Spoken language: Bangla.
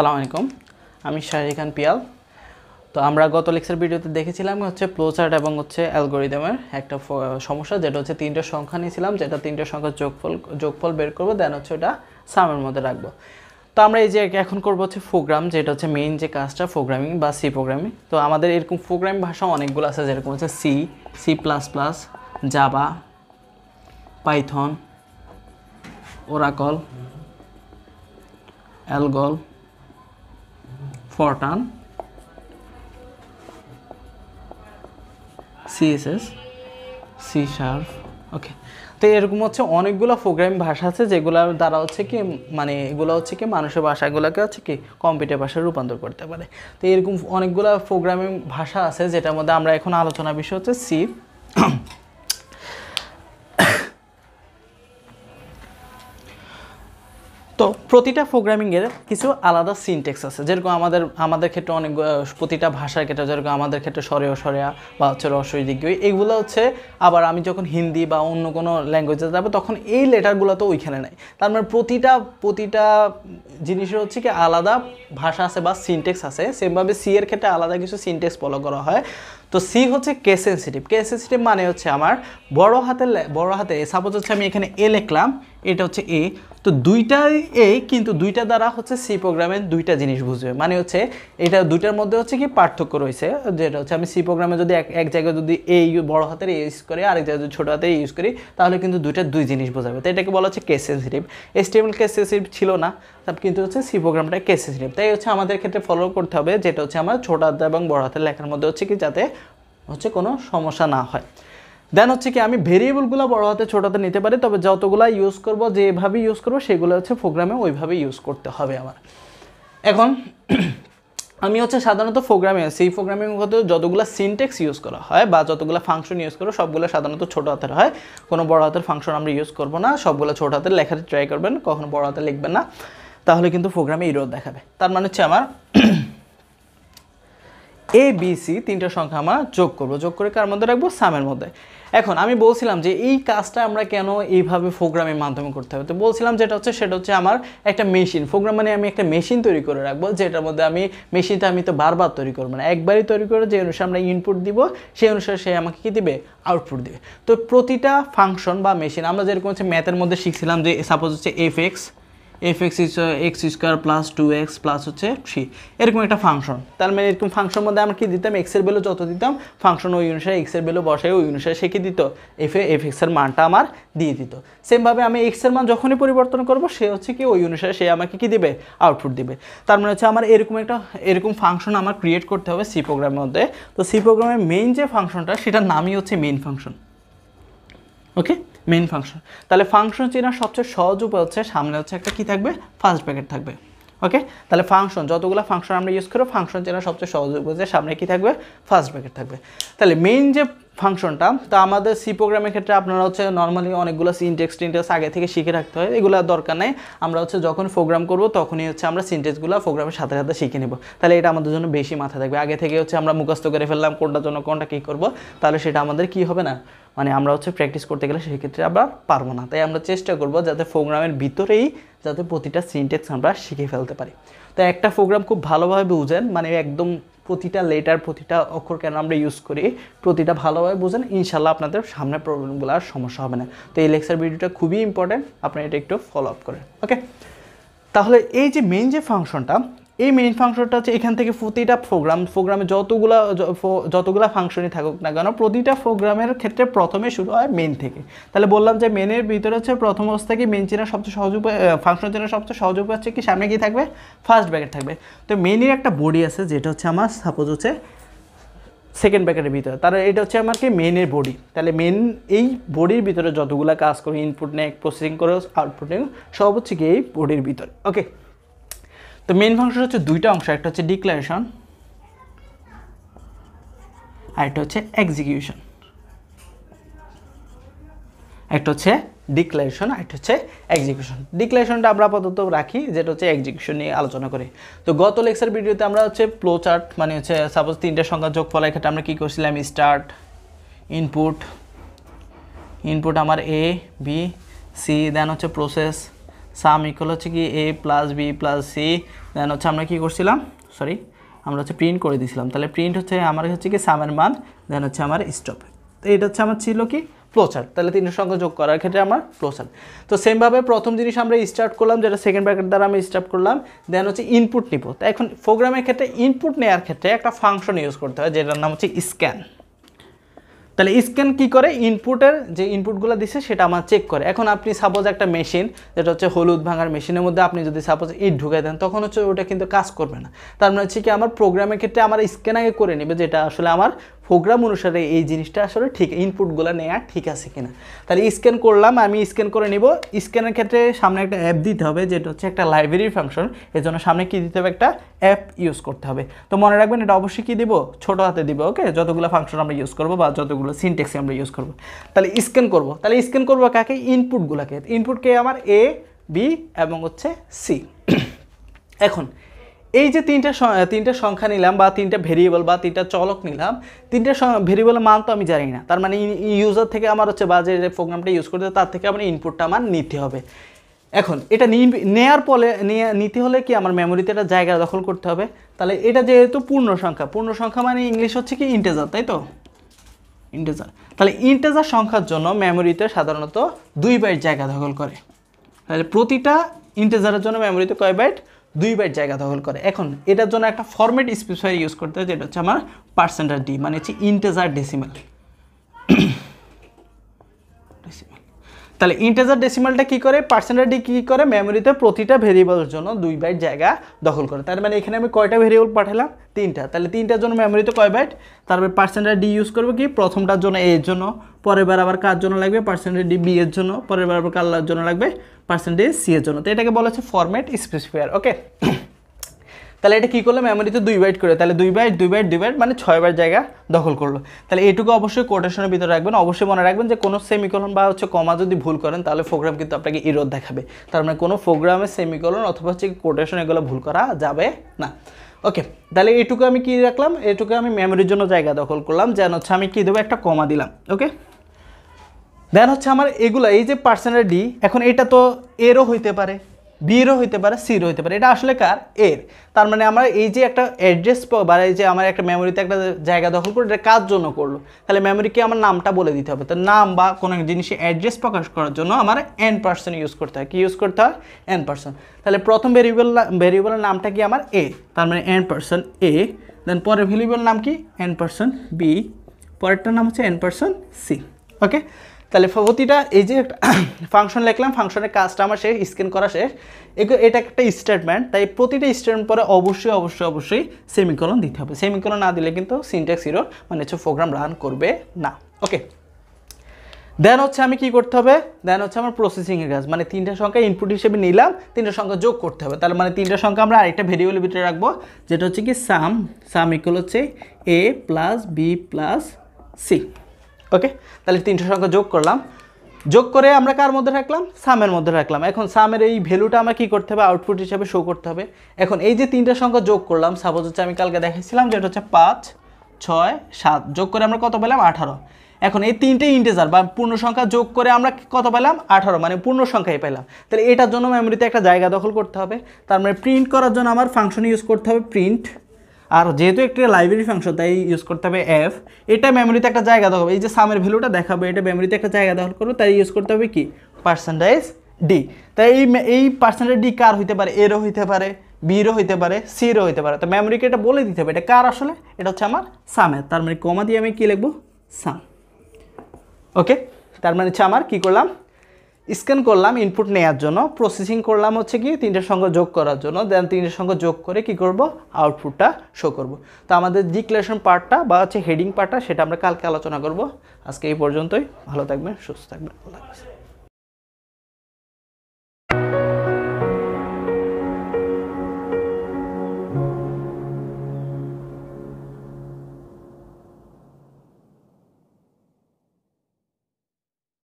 আসসালামু আলাইকুম আমি শাহরি খান পিয়াল তো আমরা গত লেকচার ভিডিওতে দেখেছিলাম হচ্ছে প্লোচার্ট এবং হচ্ছে অ্যালগোরিদমের একটা সমস্যা যেটা হচ্ছে তিনটা সংখ্যা নিয়েছিলাম যেটা তিনটে সংখ্যা যোগফল যোগফল বের করবো দেন হচ্ছে ওটা সামের মধ্যে রাখবো তো আমরা এই যে এখন করবো হচ্ছে প্রোগ্রাম যেটা হচ্ছে মেইন যে কাজটা প্রোগ্রামিং বা সি প্রোগ্রামিং তো আমাদের এরকম প্রোগ্রাম ভাষা অনেকগুলো আছে যেরকম হচ্ছে C C plus plus Java Python Oracle Algol Fortran CSS, C Sharp, okay তো এরকম হচ্ছে অনেকগুলো প্রোগ্রামিং ভাষা আছে যেগুলোর দ্বারা হচ্ছে কি মানে এগুলো হচ্ছে কি মানুষের ভাষাগুলোকে হচ্ছে কি কম্পিউটার ভাষায় রূপান্তর করতে পারে তো এরকম অনেকগুলো প্রোগ্রামিং ভাষা আছে যেটার মধ্যে আমরা এখন আলোচনা বিষয় হচ্ছে সি তো প্রতিটা প্রোগ্রামিংয়ের কিছু আলাদা সিনটেক্স আছে যেরকম আমাদের আমাদের ক্ষেত্রে অনেক প্রতিটা ভাষার ক্ষেত্রে যেরকম আমাদের ক্ষেত্রে সরে অসরিয়া বা হচ্ছে রসই দিগ্য এইগুলো হচ্ছে আবার আমি যখন হিন্দি বা অন্য কোনো ল্যাঙ্গুয়েজে যাবো তখন এই লেটারগুলো তো ওইখানে নেই তার মানে প্রতিটা প্রতিটা জিনিসের হচ্ছে কি আলাদা ভাষা আছে বা সিনটেক্স আছে সেমভাবে সি এর ক্ষেত্রে আলাদা কিছু সিনটেক্স ফলো করা হয় তো সি হচ্ছে কে সেন্সিটিভ কে সেন্সিটিভ মানে হচ্ছে আমার বড় হাতের বড় হাতে সাপোজ হচ্ছে আমি এখানে এ লিখলাম এটা হচ্ছে এ তো দুইটাই এই কিন্তু দুইটা দ্বারা হচ্ছে সি প্রোগ্রামে দুইটা জিনিস বুঝবে মানে হচ্ছে এটা দুইটার মধ্যে হচ্ছে কি পার্থক্য রয়েছে যেটা হচ্ছে আমি সি প্রোগ্রামে যদি এক এক জায়গায় যদি এ বড় হাতের ইউজ করি আরেক জায়গায় যদি ছোটো হাতে ইউজ করি তাহলে কিন্তু দুইটা দুই জিনিস বোঝাবে তো এটাকে বলা হচ্ছে কেস সেন্সিটিভ এস্টেবল কেস সেন্সিটিভ ছিল না কিন্তু হচ্ছে সি প্রোগ্রামটা কেস সেন্সিটিভ তাই হচ্ছে আমাদের ক্ষেত্রে ফলো করতে হবে যেটা হচ্ছে আমার ছোটো হাতে এবং বড় হাতের লেখার মধ্যে হচ্ছে কি যাতে হচ্ছে কোনো সমস্যা না হয় দেন হচ্ছে কি আমি ভেরিয়েবলগুলো বড় হাতে হাতে নিতে পারি তবে যতগুলো ইউজ করব যেভাবে ইউজ করব সেগুলো হচ্ছে প্রোগ্রামে ওইভাবে ইউজ করতে হবে আমার এখন আমি হচ্ছে সাধারণত প্রোগ্রামে সেই প্রোগ্রামিং হতে যতগুলো সিনটেক্স ইউজ করা হয় বা যতগুলো ফাংশন ইউজ করো সবগুলো সাধারণত ছোট হাতের হয় কোনো বড় হাতের ফাংশন আমরা ইউজ করবো না সবগুলো ছোট হাতের লেখাতে ট্রাই করবেন কখনো বড় হাতে লিখবেন না তাহলে কিন্তু প্রোগ্রামে ইরোধ দেখাবে তার মানে হচ্ছে আমার এ বি সি তিনটা সংখ্যা আমরা যোগ করবো যোগ করে কার মধ্যে রাখবো সামের মধ্যে এখন আমি বলছিলাম যে এই কাজটা আমরা কেন এইভাবে প্রোগ্রামের মাধ্যমে করতে হবে তো বলছিলাম যেটা হচ্ছে সেটা হচ্ছে আমার একটা মেশিন প্রোগ্রাম মানে আমি একটা মেশিন তৈরি করে রাখবো যেটার মধ্যে আমি মেশিনটা আমি তো বারবার তৈরি করবো না একবারই তৈরি করে যে অনুসারে আমরা ইনপুট দিব সেই অনুসারে সে আমাকে কী দিবে আউটপুট দিবে তো প্রতিটা ফাংশন বা মেশিন আমরা যেরকম হচ্ছে ম্যাথের মধ্যে শিখছিলাম যে সাপোজ হচ্ছে F X F X X square plus two X plus হচ্ছে থ্রি এরকম একটা ফাংশন তার মানে এরকম ফাংশন মধ্যে আমরা কী দিতাম এক্সের ভ্যালু যত দিতাম ফাংশন ওই অনুসারে এক্সের ভ্যালু বসাই ওই অনুসারে সে কী দিত এফ এফ এক্সের মানটা আমার দিয়ে দিত সেমভাবে আমি এক্সের মান যখনই পরিবর্তন করব সে হচ্ছে কি ওই অনুসারে সে আমাকে কী দেবে আউটপুট দিবে তার মানে হচ্ছে আমার এরকম একটা এরকম ফাংশন আমার ক্রিয়েট করতে হবে সি প্রোগ্রামের মধ্যে তো সি প্রোগ্রামের মেইন যে ফাংশনটা সেটার নামই হচ্ছে main function okay main function তাহলে ফাংশন চেনার সবচেয়ে সহজ উপায় হচ্ছে সামনে হচ্ছে একটা কি থাকবে ফার্স্ট ব্র্যাকেট থাকবে ওকে তাহলে ফাংশন যতগুলো ফাংশন আমরা ইউজ করবো ফাংশন চেনার সবচেয়ে সহজ উপায় হচ্ছে সামনে কি থাকবে ফার্স্ট ব্র্যাকেট থাকবে তাহলে মেইন যে ফাংশনটা তো আমাদের সি প্রোগ্রামের ক্ষেত্রে আপনারা হচ্ছে নর্মালি অনেকগুলো সিনটেক্স টিনটেক্স আগে থেকে শিখে রাখতে হয় এগুলো দরকার নেই আমরা হচ্ছে যখন প্রোগ্রাম করব তখনই হচ্ছে আমরা সিনটেক্সগুলো প্রোগ্রামের সাথে সাথে শিখে নেব তাহলে এটা আমাদের জন্য বেশি মাথা থাকবে আগে থেকে হচ্ছে আমরা মুখস্থ করে ফেললাম কোনটার জন্য কোনটা কী করব তাহলে সেটা আমাদের কি হবে না মানে আমরা হচ্ছে প্র্যাকটিস করতে গেলে সেক্ষেত্রে আমরা পারবো না তাই আমরা চেষ্টা করব যাতে প্রোগ্রামের ভিতরেই যাতে প্রতিটা সিনটেক্স আমরা শিখে ফেলতে পারি তো একটা প্রোগ্রাম খুব ভালোভাবে বুঝেন মানে একদম প্রতিটা লেটার প্রতিটা অক্ষর কেন আমরা ইউজ করি প্রতিটা ভালোভাবে বুঝেন ইনশাল্লাহ আপনাদের সামনে প্রবলেমগুলো আর সমস্যা হবে না তো এই লেকচার ভিডিওটা খুবই ইম্পর্ট্যান্ট আপনারা এটা একটু ফলো আপ করেন ওকে তাহলে এই যে মেন যে ফাংশনটা এই মেইন ফাংশনটা হচ্ছে এখান থেকে প্রতিটা প্রোগ্রাম প্রোগ্রামে যতগুলা যতগুলা ফাংশনই থাকুক না কেন প্রতিটা প্রোগ্রামের ক্ষেত্রে প্রথমে শুরু হয় মেন থেকে তাহলে বললাম যে মেনের ভিতরে হচ্ছে প্রথম অবস্থা কি মেন চেনার সবচেয়ে সহজ উপায় ফাংশন চেনার সবচেয়ে সহজ উপায় হচ্ছে কি সামনে কি থাকবে ফার্স্ট ব্যাকেট থাকবে তো মেনের একটা বডি আছে যেটা হচ্ছে আমার সাপোজ হচ্ছে সেকেন্ড ব্যাকেটের ভিতরে তাহলে এটা হচ্ছে আমার কি মেনের বডি তাহলে মেন এই বডির ভিতরে যতগুলো কাজ করে ইনপুট নেয় প্রসেসিং করে আউটপুট নেয় সব হচ্ছে কি এই বডির ভিতরে ওকে তো মেন ফাংশন হচ্ছে দুইটা অংশ একটা হচ্ছে ডিক্লারেশন আর একটা হচ্ছে এক্সিকিউশন একটা হচ্ছে ডিক্লারেশন আর একটা হচ্ছে এক্সিকিউশন ডিক্লারেশনটা আমরা আপাতত রাখি যেটা হচ্ছে এক্সিকিউশন নিয়ে আলোচনা করে তো গত লেকচার ভিডিওতে আমরা হচ্ছে প্লো চার্ট মানে হচ্ছে সাপোজ তিনটা সংখ্যা যোগ ফলের ক্ষেত্রে আমরা কী করছিলাম স্টার্ট ইনপুট ইনপুট আমার এ বি সি দেন হচ্ছে প্রসেস সাম ইকুয়াল হচ্ছে কি A plus B plus C then হচ্ছে আমরা কী করছিলাম সরি আমরা হচ্ছে প্রিন্ট করে দিয়েছিলাম তাহলে প্রিন্ট হচ্ছে আমার হচ্ছে কি সামের মান দেন হচ্ছে আমার স্টপ তো এটা হচ্ছে আমার ছিল কি ফ্লোচার তাহলে তিনের সঙ্গে যোগ করার ক্ষেত্রে আমার ফ্লোচার তো সেমভাবে প্রথম জিনিস আমরা স্টার্ট করলাম যেটা সেকেন্ড ব্যাকেট দ্বারা আমি স্টার্ট করলাম দেন হচ্ছে ইনপুট নিব তো এখন প্রোগ্রামের ক্ষেত্রে ইনপুট নেওয়ার ক্ষেত্রে একটা ফাংশন ইউজ করতে হয় যেটার নাম হচ্ছে স্ক্যান তাহলে স্ক্যান কি করে ইনপুটের যে ইনপুটগুলো দিচ্ছে সেটা আমার চেক করে এখন আপনি সাপোজ একটা মেশিন যেটা হচ্ছে হলুদ ভাঙার মেশিনের মধ্যে আপনি যদি সাপোজ ইট ঢুকাই দেন তখন হচ্ছে ওটা কিন্তু কাজ করবে না তার মানে হচ্ছে কি আমার প্রোগ্রামের ক্ষেত্রে আমার স্ক্যান আগে করে নেবে যেটা আসলে আমার প্রোগ্রাম অনুসারে এই জিনিসটা আসলে ঠিক ইনপুটগুলো নেওয়া ঠিক আছে কিনা তাহলে স্ক্যান করলাম আমি স্ক্যান করে নিব স্ক্যানের ক্ষেত্রে সামনে একটা অ্যাপ দিতে হবে যেটা হচ্ছে একটা লাইব্রেরি ফাংশন এর জন্য সামনে কী দিতে হবে একটা অ্যাপ ইউজ করতে হবে তো মনে রাখবেন এটা অবশ্যই কী দিব ছোটো হাতে দিব ওকে যতগুলো ফাংশন আমরা ইউজ করবো বা যতগুলো সিনটেক্সে আমরা ইউজ করবো তাহলে স্ক্যান করব তাহলে স্ক্যান করবো কাকে ইনপুটগুলোকে ইনপুটকে আমার এ বি এবং হচ্ছে সি এখন এই যে তিনটা তিনটা সংখ্যা নিলাম বা তিনটা ভেরিয়েবল বা তিনটা চলক নিলাম তিনটা ভেরিয়েবলের মান তো আমি জানি না তার মানে ইউজার থেকে আমার হচ্ছে বা যে প্রোগ্রামটা ইউজ করতে তার থেকে আমার ইনপুটটা আমার নিতে হবে এখন এটা নেয়ার পরে নিতে হলে কি আমার মেমোরিতে একটা জায়গা দখল করতে হবে তাহলে এটা যেহেতু পূর্ণ সংখ্যা পূর্ণ সংখ্যা মানে ইংলিশ হচ্ছে কি ইন্টেজার তাই তো ইন্টেজার তাহলে ইন্টেজার সংখ্যার জন্য মেমোরিতে সাধারণত দুই বাইট জায়গা দখল করে তাহলে প্রতিটা ইন্টেজারের জন্য মেমোরিতে কয় বাইট দুইবার জায়গা দখল করে এখন এটার জন্য একটা ফর্মেট স্পেসিফায়ার ইউজ করতে হয় যেটা হচ্ছে আমার পার্সেন্টার ডি মানে হচ্ছে ইন্টেজার ডেসিমাল তাহলে ইন্টেজার ডেসিমালটা কি করে পার্সেন্টেজটি কি করে মেমোরিতে প্রতিটা ভেরিয়েবলের জন্য দুই বাইট জায়গা দখল করে তার মানে এখানে আমি কয়টা ভেরিয়েবল পাঠালাম তিনটা তাহলে তিনটার জন্য মেমোরিতে কয় বাইট তারপরে পার্সেন্টেজ ডি ইউজ করবো কি প্রথমটার জন্য এ এর জন্য পরের বার আবার কার জন্য লাগবে পার্সেন্টেজ ডি বি এর জন্য পরের বার আবার কার জন্য লাগবে পার্সেন্টেজ সি এর জন্য তো এটাকে বলা হচ্ছে ফরম্যাট স্পেসিফায়ার ওকে তাহলে এটা কী করলো মেমোরিতে দুই বাইট করে তাহলে দুই বাইট দুই বাইট দুই বাইট মানে ছয় জায়গা দখল করলো তাহলে এটুকু অবশ্যই কোটেশনের ভিতরে রাখবেন অবশ্যই মনে রাখবেন যে কোনো সেমিকলন বা হচ্ছে কমা যদি ভুল করেন তাহলে প্রোগ্রাম কিন্তু আপনাকে ইরোদ দেখাবে তার মানে কোনো প্রোগ্রামে সেমিকলন অথবা হচ্ছে কোটেশন এগুলো ভুল করা যাবে না ওকে তাহলে এটুকু আমি কি রাখলাম এটুকু আমি মেমোরির জন্য জায়গা দখল করলাম যেন হচ্ছে আমি কী দেবো একটা কমা দিলাম ওকে দেন হচ্ছে আমার এগুলো এই যে পার্সেন্টের ডি এখন এটা তো এরও হইতে পারে বিরও হইতে পারে সিরও হইতে পারে এটা আসলে কার এর তার মানে আমরা এই যে একটা অ্যাড্রেস বা এই যে আমার একটা মেমোরিতে একটা জায়গা দখল করে এটা কার জন্য করলো তাহলে মেমোরিকে আমার নামটা বলে দিতে হবে তো নাম বা কোনো জিনিসের অ্যাড্রেস প্রকাশ করার জন্য আমার এন পার্সন ইউজ করতে হয় কি ইউজ করতে হয় এন পার্সন তাহলে প্রথম ভেরিয়েবল ভেরিয়েবলের নামটা কি আমার এ তার মানে এন পার্সন এ দেন পরের ভেরিয়েবল নাম কি এন পার্সন বি পরেরটার নাম হচ্ছে এন পার্সন সি ওকে তাহলে প্রতিটা এই যে ফাংশন লিখলাম ফাংশনের কাজটা আমার শেষ স্ক্যান করা শেষ এটা একটা স্টেটমেন্ট তাই প্রতিটা স্টেটমেন্ট পরে অবশ্যই অবশ্যই অবশ্যই সেমিকলন দিতে হবে সেমিকলন না দিলে কিন্তু সিনটেক্স ইরোর মানে হচ্ছে প্রোগ্রাম রান করবে না ওকে দেন হচ্ছে আমি কি করতে হবে দেন হচ্ছে আমার প্রসেসিংয়ের কাজ মানে তিনটা সংখ্যা ইনপুট হিসেবে নিলাম তিনটা সংখ্যা যোগ করতে হবে তাহলে মানে তিনটা সংখ্যা আমরা আরেকটা ভেরিয়েবলের ভিতরে রাখবো যেটা হচ্ছে কি সাম সাম ইকুয়াল হচ্ছে A plus B plus C okay তাহলে তিনটে সংখ্যা যোগ করলাম যোগ করে আমরা কার মধ্যে রাখলাম সামের মধ্যে রাখলাম এখন সামের এই ভ্যালুটা আমরা কি করতে হবে আউটপুট হিসাবে শো করতে হবে এখন এই যে তিনটা সংখ্যা যোগ করলাম সাপোজ হচ্ছে আমি কালকে দেখেছিলাম যে এটা হচ্ছে পাঁচ ছয় সাত যোগ করে আমরা কত পেলাম আঠারো এখন এই তিনটে ইন্টেজার বা পূর্ণ সংখ্যা যোগ করে আমরা কত পেলাম আঠারো মানে পূর্ণ সংখ্যাই পেলাম তাহলে এটার জন্য মেমোরিতে একটা জায়গা দখল করতে হবে তার মানে প্রিন্ট করার জন্য আমার ফাংশন ইউজ করতে হবে প্রিন্ট আর যেহেতু একটি লাইব্রেরি ফাংশন তাই ইউজ করতে হবে এফ এটা মেমোরিতে একটা জায়গা দেওয়া হবে এই যে সামের ভ্যালুটা দেখাবে এটা মেমোরিতে একটা জায়গা দখল করবে তাই ইউজ করতে হবে কি পার্সেন্টাইজ ডি তাই এই এই পার্সেন্টেজ ডি কার হইতে পারে এরও হইতে পারে বিরও হইতে পারে সিরও হইতে পারে তো মেমোরিকে এটা বলে দিতে হবে এটা কার আসলে এটা হচ্ছে আমার সামের তার মানে কমা দিয়ে আমি কী লিখবো সাম ওকে তার মানে হচ্ছে আমার কী করলাম স্ক্যান করলাম ইনপুট নেওয়ার জন্য প্রসেসিং করলাম হচ্ছে কি তিনটের সঙ্গে যোগ করার জন্য দেন তিনটের সঙ্গে যোগ করে কি করব আউটপুটটা শো করব তো আমাদের ডিক্লারেশন পার্টটা বা হচ্ছে হেডিং পার্টটা সেটা আমরা কালকে আলোচনা করব আজকে এই পর্যন্তই ভালো থাকবেন সুস্থ থাকবেন আল্লাহ